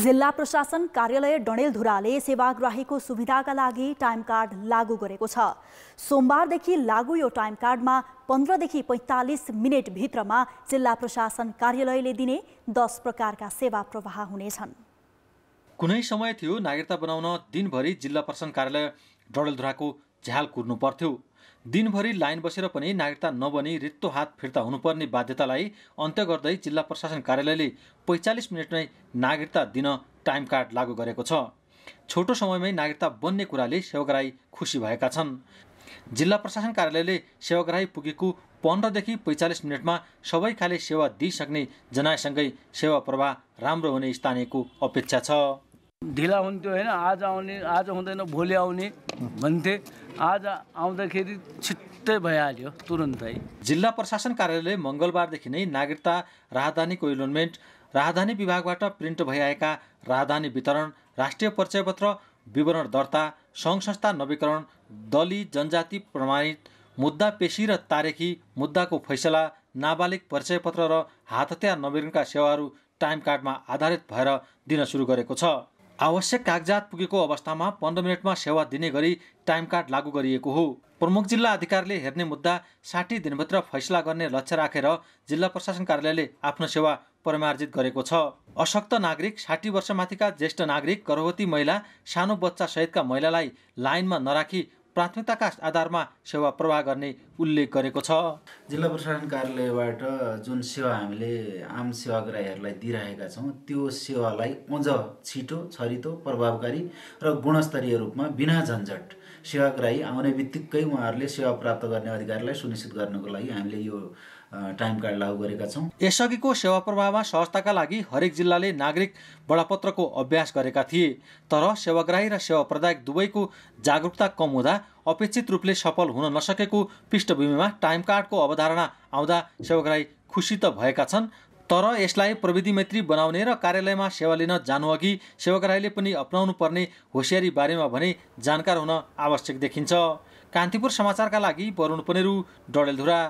जिल्ला प्रशासन कार्यालय डणेलधुराले सेवाग्राहीको सुविधाका लागि टाइम कार्ड लागू गरेको छ सोमबारदेखि लागू यो टाइम कार्डमा पन्ध्रदेखि पैँतालिस मिनटभित्रमा जिल्ला प्रशासन कार्यालयले दिने दस प्रकारका सेवा प्रवाह हुनेछन् कुनै समय थियो नागरिकता बनाउन दिनभरि जिल्ला प्रशासन कार्यालय डडेलधुराको झ्याल कुर्नु पर्थ्यो दिनभरि लाइन बसेर पनि नागरिकता नबनी रित्तो हात फिर्ता हुनुपर्ने बाध्यतालाई अन्त्य गर्दै जिल्ला प्रशासन कार्यालयले पैँचालिस मिनटमै नागरिकता दिन टाइम कार्ड लागू गरेको छ छोटो समयमै नागरिकता बन्ने कुराले सेवाग्राही खुसी भएका छन् जिल्ला प्रशासन कार्यालयले सेवाग्राही पुगेको पन्ध्रदेखि पैँचालिस मिनटमा सबै खाले सेवा दिइसक्ने जनाएसँगै सेवा प्रवाह राम्रो हुने स्थानीयको अपेक्षा छ ढिला हुन्थ्यो होइन आज आउने आज हुँदैन भोलि आउने भन्थे आज आउँदाखेरि छिट्टै भइहाल्यो तुरुन्तै जिल्ला प्रशासन कार्यालय मङ्गलबारदेखि नै नागरिकता राहदानीको इलोनमेन्ट राहदानी विभागबाट प्रिन्ट भइआएका राहदानी वितरण राष्ट्रिय परिचयपत्र विवरण दर्ता सङ्घ संस्था नवीकरण दलित जनजाति प्रमाणित मुद्दा पेशी र तारेखी मुद्दाको फैसला नाबालिग परिचयपत्र र हात हतियार नवीकरणका सेवाहरू टाइम कार्डमा आधारित भएर दिन सुरु गरेको छ आवश्यक कागजात पुगेको अवस्थामा पन्ध्र मिनटमा सेवा दिने गरी टाइम कार्ड लागू गरिएको हो प्रमुख जिल्ला अधिकारीले हेर्ने मुद्दा साठी दिनभित्र फैसला गर्ने लक्ष्य राखेर रा जिल्ला प्रशासन कार्यालयले आफ्नो सेवा परिमार्जित गरेको छ अशक्त नागरिक साठी वर्षमाथिका ज्येष्ठ नागरिक गर्भवती महिला सानो बच्चा सहितका महिलालाई लाइनमा नराखी प्राथमिकताका आधारमा सेवा प्रवाह गर्ने उल्लेख गरेको छ जिल्ला प्रशासन कार्यालयबाट जुन सेवा हामीले आम सेवाग्राहीहरूलाई दिइरहेका छौँ त्यो सेवालाई अझ छिटो छरितो प्रभावकारी र गुणस्तरीय रूपमा बिना झन्झट सेवाग्राही आउने बित्तिकै उहाँहरूले सेवा प्राप्त गर्ने अधिकारलाई सुनिश्चित गर्नको लागि हामीले यो टाइम कार्ड लागू गरेका छौँ यसअघिको सेवा प्रवाहमा सहजताका लागि हरेक जिल्लाले नागरिक बडापत्रको अभ्यास गरेका थिए तर सेवाग्राही र सेवा प्रदायक दुवैको जागरुकता कम हुँदा अपेक्षित रूपले सफल हुन नसकेको पृष्ठभूमिमा टाइम कार्डको अवधारणा आउँदा सेवाग्राही खुसी त भएका छन् तर यसलाई प्रविधि मैत्री बनाउने र कार्यालयमा सेवा लिन जानुअघि सेवाग्राहीले पनि अप्नाउनु पर्ने होसियारी बारेमा भने जानकार हुन आवश्यक देखिन्छ कान्तिपुर समाचारका लागि वरुण पनेरु डडेलधुरा